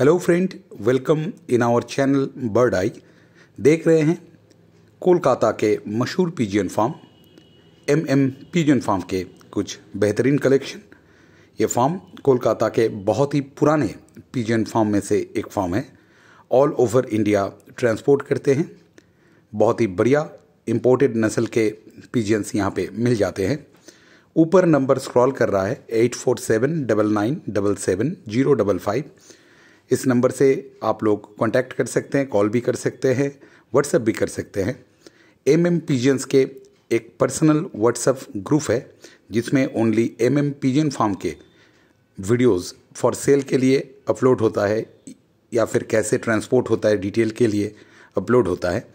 hello friend welcome in our channel bird eye देख रहे हैं कोलकाता के मशहूर pigeon farm M M pigeon farm के कुछ बेहतरीन कलेक्शन ये फार्म कोलकाता के बहुत ही पुराने पीजियन फार्म में से एक फार्म है ऑल ओवर इंडिया ट्रांसपोर्ट करते हैं बहुत ही बढ़िया इम्पोर्टेड नस्ल के पीजियंस यहाँ पे मिल जाते हैं ऊपर नंबर स्क्रॉल कर रहा है eight four seven double nine double seven zero double five इस नंबर से आप लोग कांटेक्ट कर सकते हैं कॉल भी कर सकते हैं व्हाट्सएप भी कर सकते हैं एम एम पीजियंस के एक पर्सनल व्हाट्सएप ग्रुप है जिसमें only M M pigeon farm के वीडियोस फॉर सेल के लिए अपलोड होता है या फिर कैसे ट्रांसपोर्ट होता है डिटेल के लिए अपलोड होता है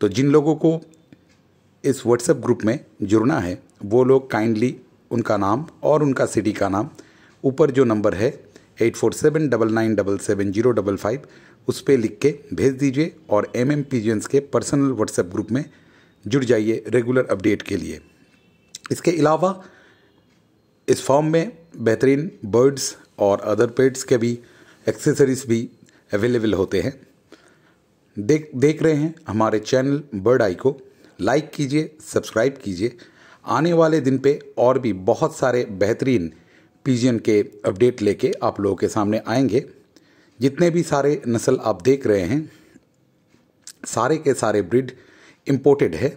तो जिन लोगों को इस व्हाट्सएप ग्रुप में जुड़ना है वो लोग काइंडली उनका नाम और उनका सिटी का नाम ऊपर जो नंबर है eight four seven double nine double seven zero double five उस पर लिख के भेज दीजिए और एम एम के पर्सनल व्हाट्सएप ग्रुप में जुड़ जाइए रेगुलर अपडेट के लिए इसके अलावा इस फॉर्म में बेहतरीन बर्ड्स और अदर पेड्स के भी एक्सेसरीज भी अवेलेबल होते हैं देख देख रहे हैं हमारे चैनल बर्ड आई को लाइक कीजिए सब्सक्राइब कीजिए आने वाले दिन पे और भी बहुत सारे बेहतरीन पीजीएन के अपडेट लेके आप लोगों के सामने आएंगे जितने भी सारे नस्ल आप देख रहे हैं सारे के सारे ब्रिड इम्पोर्टेड है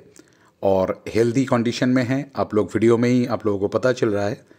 और हेल्दी कंडीशन में हैं आप लोग वीडियो में ही आप लोगों को पता चल रहा है